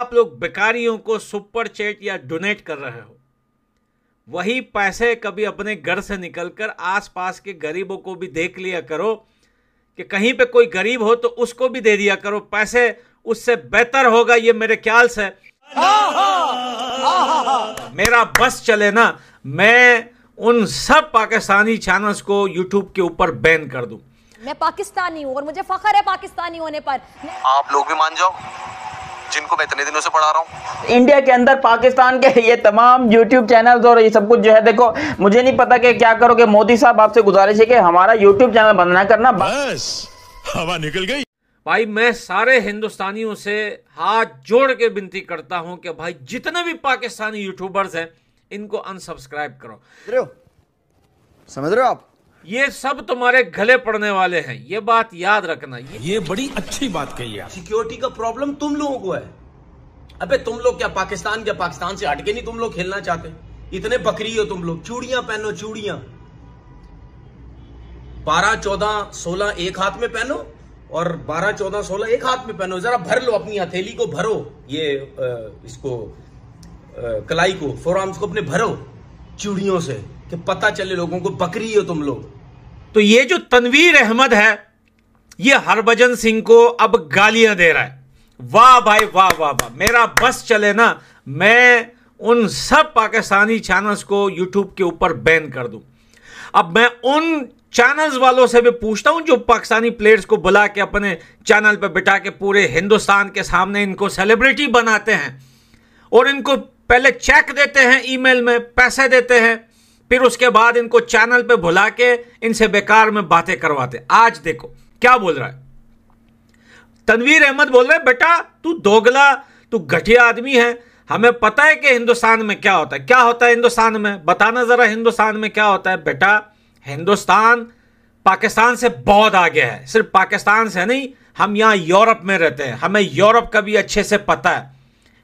आप लोग बेकारियों को सुपर चैट या डोनेट कर रहे हो वही पैसे कभी अपने घर से निकलकर आसपास के गरीबों को भी देख लिया करो कि कहीं पे कोई गरीब हो तो उसको भी दे दिया करो पैसे उससे बेहतर होगा ये मेरे ख्याल से मेरा बस चले ना मैं उन सब पाकिस्तानी चैनल्स को यूट्यूब के ऊपर बैन कर दूं मैं पाकिस्तानी हूँ और मुझे फखर है पाकिस्तानी होने पर आप लोग भी मान जाओ जिनको मैं इतने दिनों से पढ़ा रहा हूँ इंडिया के अंदर पाकिस्तान के ये तमाम यूट्यूब चैनल और ये सब कुछ जो है देखो मुझे नहीं पता कि क्या करोगे मोदी साहब आपसे गुजारिश है कि हमारा यूट्यूब चैनल बंद ना करना बस हवा निकल गई भाई मैं सारे हिंदुस्तानियों से हाथ जोड़ के विनती करता हूं कि भाई जितने भी पाकिस्तानी यूट्यूबर्स हैं इनको अनसब्सक्राइब करो समझ रहे हो आप ये सब तुम्हारे गले पड़ने वाले हैं ये बात याद रखना ये, ये बड़ी अच्छी बात कही है सिक्योरिटी का प्रॉब्लम तुम लोगों को है अबे तुम लोग क्या पाकिस्तान क्या पाकिस्तान से हटके नहीं तुम लोग खेलना चाहते इतने बकरी हो तुम लोग चूड़ियां पहनो चूड़ियां बारह चौदह सोलह एक हाथ में पहनो और बारह चौदह सोलह एक हाथ में पहनो जरा भर लो अपनी हथेली को भरो ये इसको कलाई को फोर आर्म्स को अपने भरो चूड़ियों से कि पता चले लोगों को बकरी हो तुम लोग तो ये जो तनवीर अहमद है ये हरभजन सिंह को अब गालियां दे रहा है वाह भाई वाह वाह वाह मेरा बस चले ना मैं उन सब पाकिस्तानी चैनल्स को यूट्यूब के ऊपर बैन कर दूं अब मैं उन चैनल्स वालों से भी पूछता हूं जो पाकिस्तानी प्लेयर्स को बुला के अपने चैनल पर बिठा के पूरे हिंदुस्तान के सामने इनको सेलिब्रिटी बनाते हैं और इनको पहले चेक देते हैं ईमेल में पैसे देते हैं फिर उसके बाद इनको चैनल पे भुला के इनसे बेकार में बातें करवाते आज देखो क्या बोल रहा है तनवीर अहमद बोल रहे बेटा तू दोगला तू घटिया आदमी है हमें पता है कि हिंदुस्तान में क्या होता है क्या होता है हिंदुस्तान में बताना जरा हिंदुस्तान में क्या होता है बेटा हिंदुस्तान पाकिस्तान से बहुत आगे है सिर्फ पाकिस्तान से नहीं हम यहाँ यूरोप में रहते हैं हमें यूरोप का भी अच्छे से पता है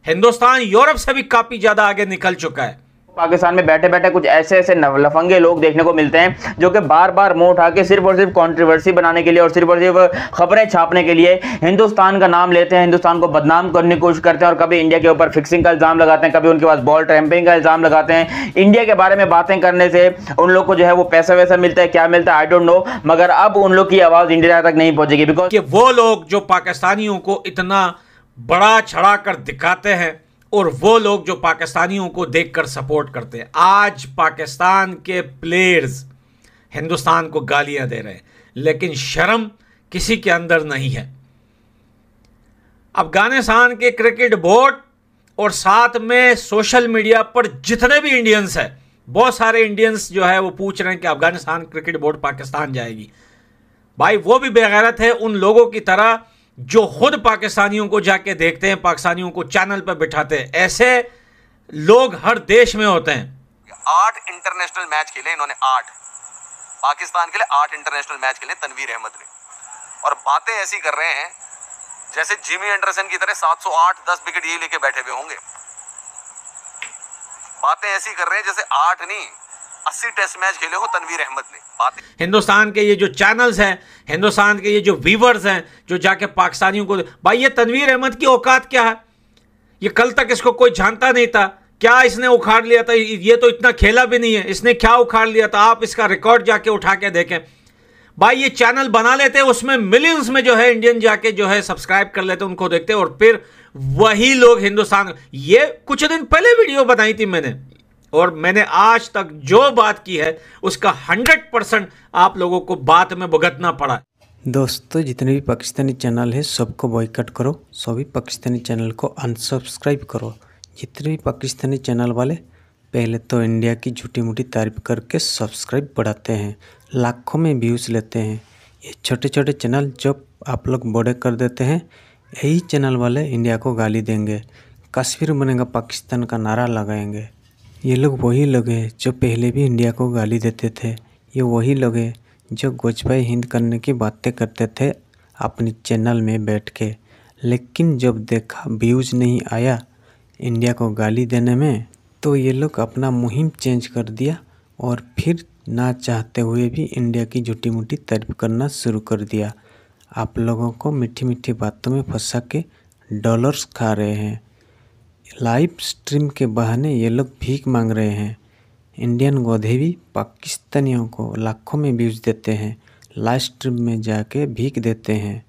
हिंदुस्तान यूरोप से भी काफ़ी ज़्यादा आगे निकल चुका है पाकिस्तान में बैठे बैठे कुछ ऐसे ऐसे लफंगे लोग देखने को मिलते हैं जो कि बार बार मुंह उठा के सिर्फ और सिर्फ कंट्रोवर्सी बनाने के लिए और सिर्फ और सिर्फ खबरें छापने के लिए हिंदुस्तान का नाम लेते हैं हिंदुस्तान को बदनाम करने की कोशिश करते हैं और कभी इंडिया के ऊपर फिक्सिंग का इल्ज़ाम लगाते हैं कभी उनके पास बॉल ट्रैम्पिंग का इल्ज़ाम लगाते हैं इंडिया के बारे में बातें करने से उन लोग को जो है वो पैसा वैसा मिलता है क्या मिलता है आई डोंट नो मगर अब उन लोग की आवाज़ इंडिया तक नहीं पहुंचेगी बिकॉज वो लोग जो पाकिस्तानियों को इतना बड़ा छड़ा कर दिखाते हैं और वो लोग जो पाकिस्तानियों को देखकर सपोर्ट करते हैं आज पाकिस्तान के प्लेयर्स हिंदुस्तान को गालियां दे रहे हैं लेकिन शर्म किसी के अंदर नहीं है अफगानिस्तान के क्रिकेट बोर्ड और साथ में सोशल मीडिया पर जितने भी इंडियंस हैं बहुत सारे इंडियंस जो है वो पूछ रहे हैं कि अफगानिस्तान क्रिकेट बोर्ड पाकिस्तान जाएगी भाई वो भी बेगैरत है उन लोगों की तरह जो खुद पाकिस्तानियों को जाके देखते हैं पाकिस्तानियों को चैनल पर बिठाते हैं ऐसे लोग हर देश में होते हैं आठ इंटरनेशनल मैच खेले इन्होंने आठ पाकिस्तान के लिए आठ इंटरनेशनल मैच खेले तनवीर अहमद ने और बातें ऐसी कर रहे हैं जैसे जिमी एंडरसन की तरह 708 10 विकेट ये लेके बैठे हुए होंगे बातें ऐसी कर रहे हैं जैसे आठ नहीं अस्सी टेस्ट मैच खेले हो तनवीर अहमद ने बात हिंदुस्तान के ये जो चैनल्स हैं हिंदुस्तान के ये जो व्यूवर्स हैं जो जाके पाकिस्तानियों को भाई ये तनवीर अहमद की औकात क्या है ये कल तक इसको कोई जानता नहीं था क्या इसने उखाड़ लिया था ये तो इतना खेला भी नहीं है इसने क्या उखाड़ लिया था आप इसका रिकॉर्ड जाके उठा के देखें भाई ये चैनल बना लेते उसमें मिलियंस में जो है इंडियन जाके जो है सब्सक्राइब कर लेते उनको देखते और फिर वही लोग हिंदुस्तान ये कुछ दिन पहले वीडियो बनाई थी मैंने और मैंने आज तक जो बात की है उसका हंड्रेड परसेंट आप लोगों को बात में भुगतना पड़ा दोस्तों जितने भी पाकिस्तानी चैनल है सबको बॉयकट करो सभी पाकिस्तानी चैनल को अनसब्सक्राइब करो जितने भी पाकिस्तानी चैनल वाले पहले तो इंडिया की झूठी मूठी तारीफ करके सब्सक्राइब बढ़ाते हैं लाखों में व्यूज़ लेते हैं ये छोटे छोटे चैनल जब आप लोग बड़े कर देते हैं यही चैनल वाले इंडिया को गाली देंगे कश्मीर बनेगा पाकिस्तान का नारा लगाएंगे ये लोग वही लोग हैं जो पहले भी इंडिया को गाली देते थे ये वही लोग हैं जो गोजबाई हिंद करने की बातें करते थे अपने चैनल में बैठ के लेकिन जब देखा व्यूज़ नहीं आया इंडिया को गाली देने में तो ये लोग अपना मुहिम चेंज कर दिया और फिर ना चाहते हुए भी इंडिया की झूठी मूठी तारीफ करना शुरू कर दिया आप लोगों को मीठी मीठी बातों में फंसा के डॉलर्स खा रहे हैं लाइव स्ट्रीम के बहाने ये लोग भीख मांग रहे हैं इंडियन गोधेवी पाकिस्तानियों को लाखों में व्यूज़ देते हैं लाइव स्ट्रीम में जाके भीख देते हैं